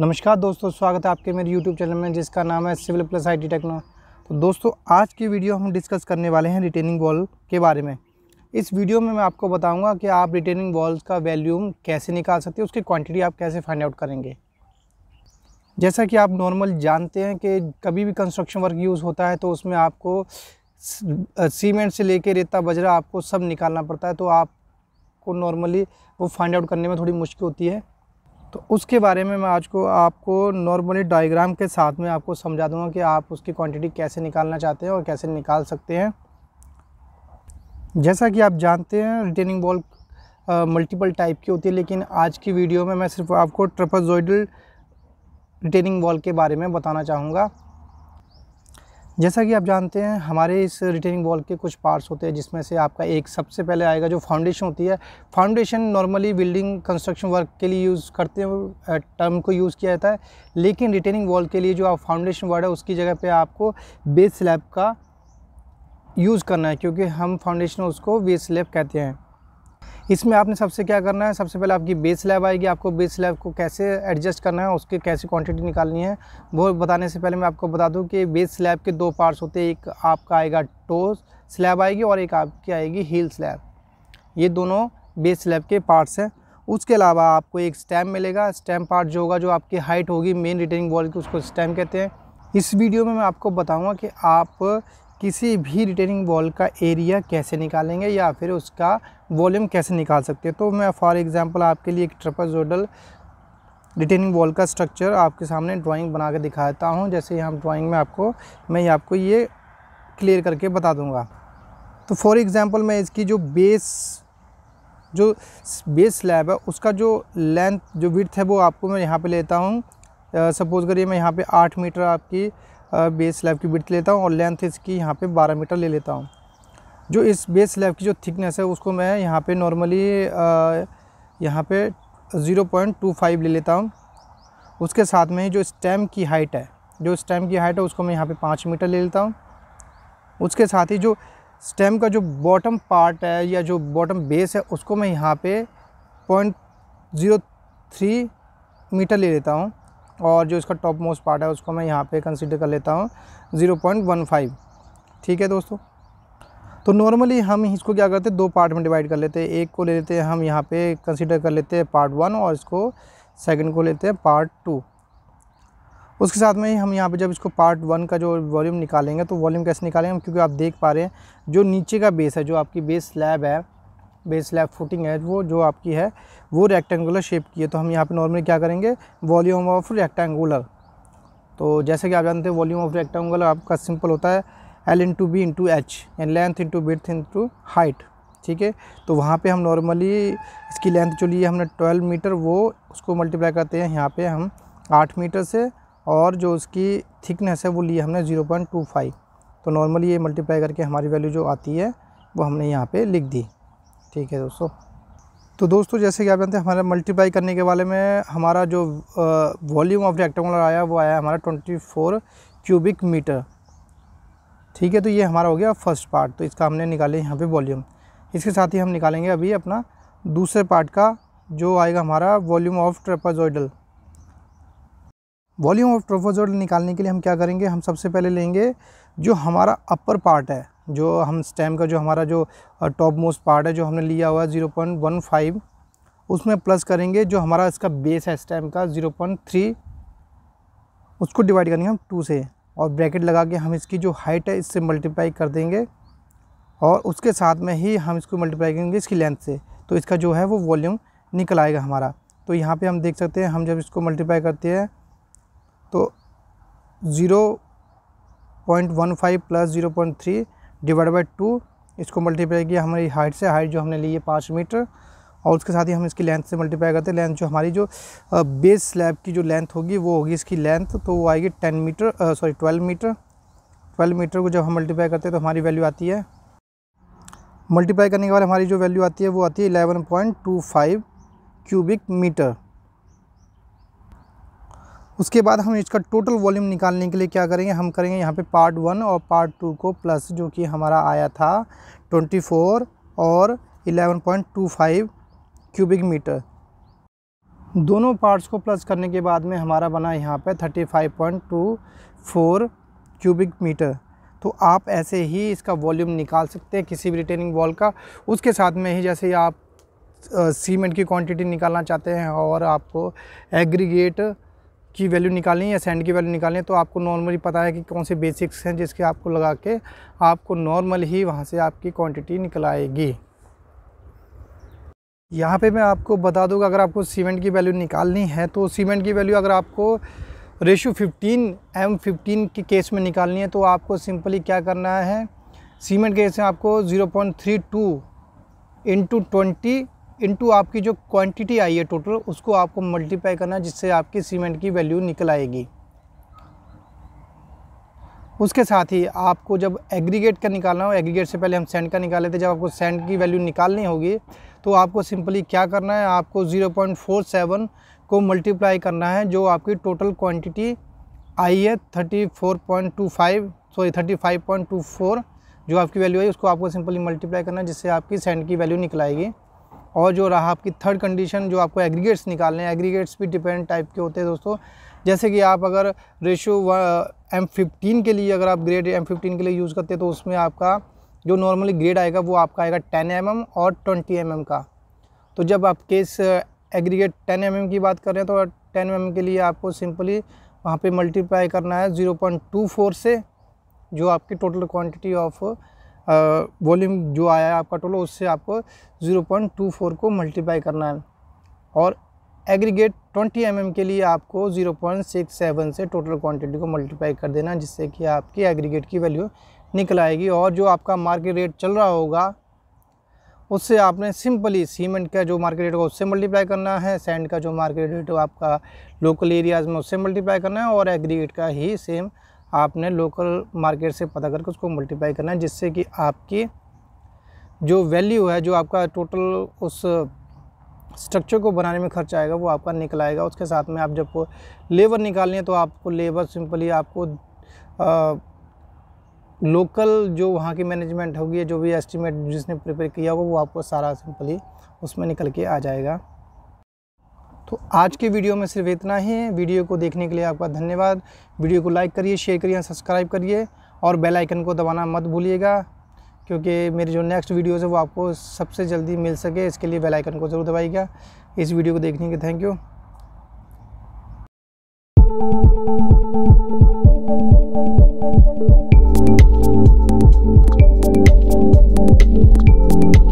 नमस्कार दोस्तों स्वागत है आपके मेरे यूट्यूब चैनल में जिसका नाम है civil plus I T techno तो दोस्तों आज की वीडियो हम डिस्कस करने वाले हैं रिटेनिंग वॉल के बारे में इस वीडियो में मैं आपको बताऊंगा कि आप रिटेनिंग वॉल्स का वैल्यूम कैसे निकाल सकते हैं उसकी क्वांटिटी आप कैसे फाइंड आउट करेंगे जैसा कि आप नॉर्मल जानते हैं कि कभी भी कंस्ट्रक्शन वर्क यूज़ होता है तो उसमें आपको सीमेंट से लेकर रेता बजरा आपको सब निकालना पड़ता है तो आपको नॉर्मली वो फाइंड आउट करने में थोड़ी मुश्किल होती है तो उसके बारे में मैं आज को आपको नॉर्मली डायग्राम के साथ में आपको समझा दूंगा कि आप उसकी क्वांटिटी कैसे निकालना चाहते हैं और कैसे निकाल सकते हैं जैसा कि आप जानते हैं रिटेनिंग बॉल मल्टीपल टाइप की होती है लेकिन आज की वीडियो में मैं सिर्फ आपको ट्रपजोइडल रिटेनिंग बॉल के बारे में बताना चाहूँगा जैसा कि आप जानते हैं हमारे इस रिटेनिंग वॉल के कुछ पार्ट्स होते हैं जिसमें से आपका एक सबसे पहले आएगा जो फाउंडेशन होती है foundation normally building construction work के लिए यूज़ करते हैं टर्म को यूज़ किया जाता है लेकिन रिटेनिंग वॉल के लिए जो आप फाउंडेशन वर्ड है उसकी जगह पर आपको बेस स्लैब का यूज़ करना है क्योंकि हम फाउंडेशन उसको बेस स्लैब कहते हैं इसमें आपने सबसे क्या करना है सबसे पहले आपकी बेस स्लैब आएगी आपको बेस स्लैब को कैसे एडजस्ट करना है उसकी कैसी क्वांटिटी निकालनी है वो बताने से पहले मैं आपको बता दूं कि बेस स्लैब के दो पार्ट्स होते हैं एक आपका आएगा टो स्लैब आएगी और एक आपकी आएगी हील स्लैब ये दोनों बेस स्लैब के पार्ट्स हैं उसके अलावा आपको एक स्टैम्प मिलेगा स्टैम्प पार्ट जो होगा जो आपकी हाइट होगी मेन रिटर्निंग बॉल की उसको स्टैम्प कहते हैं इस वीडियो में मैं आपको बताऊंगा कि आप किसी भी रिटेनिंग वॉल का एरिया कैसे निकालेंगे या फिर उसका वॉल्यूम कैसे निकाल सकते हैं तो मैं फॉर एग्ज़ाम्पल आपके लिए एक जोडल रिटेनिंग वॉल का स्ट्रक्चर आपके सामने ड्राइंग बना कर दिखाता हूँ जैसे यहाँ ड्राइंग में आपको मैं आपको ये क्लियर करके बता दूँगा तो फॉर एग्ज़ाम्पल मैं इसकी जो बेस जो बेस स्लैब है उसका जो लेंथ जो विथ है वो आपको मैं यहाँ पे लेता हूँ सपोज़ करिए मैं यहाँ पे आठ मीटर आपकी बेस स्लैब की बिट लेता हूँ और लेंथ इसकी यहाँ पे 12 मीटर ले लेता हूँ जो इस बेस स्लैब की जो थिकनेस है उसको मैं यहाँ पे नॉर्मली यहाँ पे 0.25 ले लेता हूँ उसके साथ में ही जो स्टेम की हाइट है जो स्टेम की हाइट है उसको मैं यहाँ पे पाँच मीटर ले लेता हूँ उसके साथ ही जो स्टेम का जो बॉटम पार्ट है या जो बॉटम बेस है उसको मैं यहाँ पर पॉइंट ज़ीरो थ्री मीटर ले लेता हूँ और जो इसका टॉप मोस्ट पार्ट है उसको मैं यहाँ पे कंसिडर कर लेता हूँ ज़ीरो पॉइंट वन फाइव ठीक है दोस्तों तो नॉर्मली हम इसको क्या करते हैं दो पार्ट में डिवाइड कर लेते हैं एक को ले लेते हैं हम यहाँ पे कंसिडर कर लेते हैं पार्ट वन और इसको सेकंड को लेते हैं पार्ट टू उसके साथ में हम यहाँ पे जब इसको पार्ट वन का जो वॉल्यूम निकालेंगे तो वॉल्यूम कैसे निकालेंगे क्योंकि आप देख पा रहे हैं जो नीचे का बेस है जो आपकी बेस स्लैब है बेस स्लैब फुटिंग है वो जो आपकी है वो रेक्टेंगुलर शेप की है तो हम यहाँ पे नॉर्मली क्या करेंगे वॉल्यूम ऑफ रेक्टेंगुलर तो जैसे कि आप जानते हैं वॉल्यूम ऑफ रेक्टेंगुलर आपका सिंपल होता है L into B into H यानी length into breadth into height ठीक है तो वहाँ पे हम नॉर्मली इसकी लेंथ जो ली है हमने 12 मीटर वो उसको मल्टीप्लाई करते हैं यहाँ पे हम 8 मीटर से और जो उसकी थिकनेस है वो ली हमने 0.25 तो नॉर्मली ये मल्टीप्लाई करके हमारी वैल्यू जो आती है वो हमने यहाँ पे लिख दी ठीक है दोस्तों तो दोस्तों जैसे कि आप जानते हैं हमारे मल्टीप्लाई करने के वाले में हमारा जो वॉल्यूम ऑफ रेक्टेंगुलर आया वो आया हमारा ट्वेंटी फोर क्यूबिक मीटर ठीक है तो ये हमारा हो गया फर्स्ट पार्ट तो इसका हमने निकाले यहाँ पे वॉल्यूम इसके साथ ही हम निकालेंगे अभी अपना दूसरे पार्ट का जो आएगा हमारा volume of trapezoidal volume of trapezoidal निकालने के लिए हम क्या करेंगे हम सबसे पहले लेंगे जो हमारा अपर पार्ट है जो हम स्टेम का जो हमारा जो टॉप मोस्ट पार्ट है जो हमने लिया हुआ है ज़ीरो पॉइंट वन फाइव उसमें प्लस करेंगे जो हमारा इसका बेस है स्टेम का ज़ीरो पॉइंट थ्री उसको डिवाइड करेंगे हम टू से और ब्रैकेट लगा के हम इसकी जो हाइट है इससे मल्टीप्लाई कर देंगे और उसके साथ में ही हम इसको मल्टीप्लाई करेंगे इसकी लेंथ से तो इसका जो है वो वॉल्यूम निकल आएगा हमारा तो यहाँ पर हम देख सकते हैं हम जब इसको मल्टीप्लाई करते हैं तो zero point one five plus zero point three divide by two इसको मल्टीप्लाई किया हमारी हाइट से हाइट जो हमने ली है पाँच मीटर और उसके साथ ही हम इसकी लेंथ से मल्टीप्लाई करते हैं लेंथ जो हमारी जो बेस स्लैब की जो लेंथ होगी वो होगी इसकी लेंथ तो वो आएगी ten metre sorry twelve metre twelve metre को जब हम मल्टीप्लाई करते हैं तो हमारी वैल्यू आती है मल्टीप्लाई करने के बाद हमारी जो वैल्यू आती है वो आती है eleven point two five cubic metre उसके बाद हम इसका टोटल वॉल्यूम निकालने के लिए क्या करेंगे हम करेंगे यहाँ पे पार्ट वन और पार्ट टू को प्लस जो कि हमारा आया था 24 और 11.25 क्यूबिक मीटर दोनों पार्ट्स को प्लस करने के बाद में हमारा बना यहाँ पे 35.24 क्यूबिक मीटर तो आप ऐसे ही इसका वॉल्यूम निकाल सकते हैं किसी भी रिटेनिंग वॉल का उसके साथ में ही जैसे आप सीमेंट की क्वांटिटी निकालना चाहते हैं और आपको एग्रीगेट की वैल्यू निकालनी है या सेंड की वैल्यू निकालनी है तो आपको नॉर्मली पता है कि कौन से बेसिक्स हैं जिसके आपको लगा के आपको नॉर्मल ही वहाँ से आपकी क्वांटिटी निकल आएगी यहाँ पे मैं आपको बता दूँगा अगर आपको सीमेंट की वैल्यू निकालनी है तो सीमेंट की वैल्यू अगर आपको रेशो फिफ्टीन एम फिफ्टीन के केस में निकालनी है तो आपको सिंपली क्या करना है सीमेंट केस में आपको zero point three two into twenty into आपकी जो क्वांटिटी आई है टोटल उसको आपको मल्टीप्लाई करना है जिससे आपकी सीमेंट की वैल्यू निकल आएगी उसके साथ ही आपको जब एग्रीगेट का निकालना हो एग्रीगेट से पहले हम सेंड का निकाले थे जब आपको सेंड की वैल्यू निकालनी होगी तो आपको सिंपली क्या करना है आपको 0.47 को मल्टीप्लाई करना है जो आपकी टोटल क्वांटिटी आई है 34.25 सॉरी 35.24 जो आपकी वैल्यू आई उसको आपको सिंपली मल्टीप्लाई करना है जिससे आपकी सेंड की वैल्यू निकल आएगी और जो रहा आपकी थर्ड कंडीशन जो आपको एग्रीगेट्स निकालने हैं एग्रीगेट्स भी डिपेंड टाइप के होते हैं दोस्तों जैसे कि आप अगर रेशो एम फिफ्टीन के लिए अगर आप ग्रेड एम फिफ्टीन के लिए यूज़ करते हैं तो उसमें आपका जो नॉर्मली ग्रेड आएगा वो आपका आएगा टेन एम mm और ट्वेंटी एम mm का तो जब आप case aggregate ten M M की बात कर रहे हैं तो टेन एम mm के लिए आपको सिंपली वहाँ पर मल्टीप्लाई करना है ज़ीरो पॉइंट टू फोर से जो आपकी टोटल क्वान्टिटी ऑफ वॉल्यूम जो आया है आपका टोटल उससे आपको 0.24 को मल्टीप्लाई करना है और एग्रीगेट 20 एम के लिए आपको 0.67 से टोटल क्वांटिटी को मल्टीप्लाई कर देना जिससे कि आपकी एग्रीगेट की वैल्यू निकल आएगी और जो आपका मार्केट रेट चल रहा होगा उससे आपने सिंपली सीमेंट का जो मार्केट रेट होगा उससे मल्टीप्लाई करना है सैंड का जो मार्केट रेट हो आपका लोकल एरियाज़ में उससे मल्टीप्लाई करना है और एग्रीगेट का ही सेम आपने लोकल मार्केट से पता करके उसको मल्टीप्लाई करना है जिससे कि आपकी जो वैल्यू है जो आपका टोटल उस स्ट्रक्चर को बनाने में खर्च आएगा वो आपका निकल आएगा उसके साथ में आप जब लेबर निकालनी है तो आपको लेबर सिंपली आपको आ, लोकल जो वहाँ की मैनेजमेंट होगी जो भी एस्टीमेट जिसने प्रिपेयर किया होगा वो आपको सारा सिंपली उसमें निकल के आ जाएगा तो आज के वीडियो में सिर्फ इतना ही है वीडियो को देखने के लिए आपका धन्यवाद वीडियो को लाइक करिए शेयर करिए सब्सक्राइब करिए और बेल आइकन को दबाना मत भूलिएगा क्योंकि मेरे जो नेक्स्ट वीडियोज़ है वो आपको सबसे जल्दी मिल सके इसके लिए बेल आइकन को ज़रूर दबाइएगा इस वीडियो को देखने के थैंक यू Thank you.